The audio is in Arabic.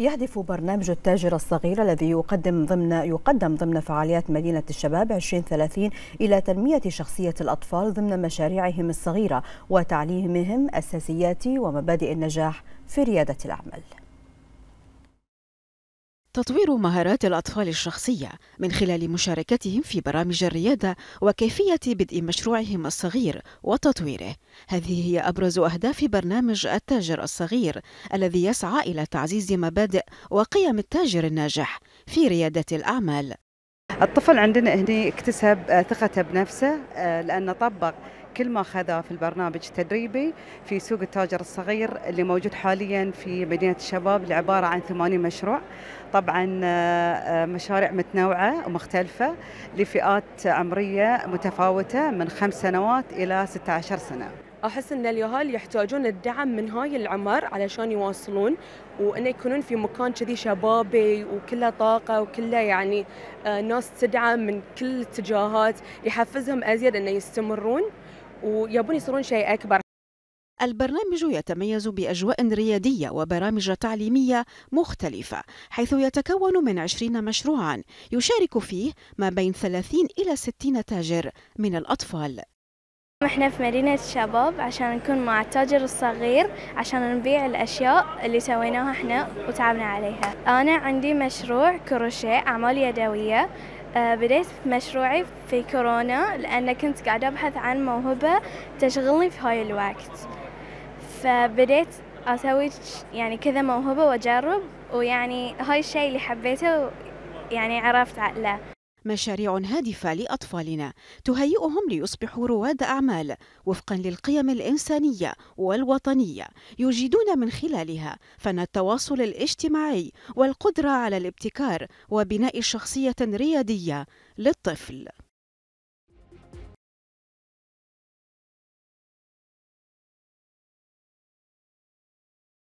يهدف برنامج التاجر الصغير الذي يقدم ضمن يقدم ضمن فعاليات مدينة الشباب 2030 إلى تنمية شخصية الأطفال ضمن مشاريعهم الصغيرة وتعليمهم أساسيات ومبادئ النجاح في ريادة الأعمال تطوير مهارات الأطفال الشخصية من خلال مشاركتهم في برامج الريادة وكيفية بدء مشروعهم الصغير وتطويره. هذه هي أبرز أهداف برنامج التاجر الصغير الذي يسعى إلى تعزيز مبادئ وقيم التاجر الناجح في ريادة الأعمال. الطفل عندنا هنا اكتسب آه، ثقته بنفسه آه، لأنه طبق كل ما خذاه في البرنامج التدريبي في سوق التاجر الصغير اللي موجود حاليا في مدينة الشباب اللي عبارة عن 80 مشروع طبعا آه، مشاريع متنوعة ومختلفة لفئات عمرية متفاوتة من خمس سنوات إلى 16 سنة احس ان اليهال يحتاجون الدعم من هاي العمر علشان يواصلون وانه يكونون في مكان كذي شبابي وكله طاقه وكله يعني آه، ناس تدعم من كل الاتجاهات يحفزهم ازيد انه يستمرون ويبون يصيرون شيء اكبر البرنامج يتميز بأجواء ريادية وبرامج تعليمية مختلفة حيث يتكون من 20 مشروعا يشارك فيه ما بين 30 إلى 60 تاجر من الأطفال احنا في مدينة الشباب عشان نكون مع التاجر الصغير عشان نبيع الأشياء اللي سويناها احنا وتعبنا عليها أنا عندي مشروع كروشيه أعمال يدوية آه، بديت مشروعي في كورونا لأن كنت قاعدة أبحث عن موهبة تشغلني في هاي الوقت فبديت أسوي يعني كذا موهبة وأجرب ويعني هاي الشيء اللي حبيته يعني عرفت له مشاريع هادفة لأطفالنا تهيئهم ليصبحوا رواد أعمال وفقا للقيم الإنسانية والوطنية يجيدون من خلالها فن التواصل الاجتماعي والقدرة على الابتكار وبناء شخصية ريادية للطفل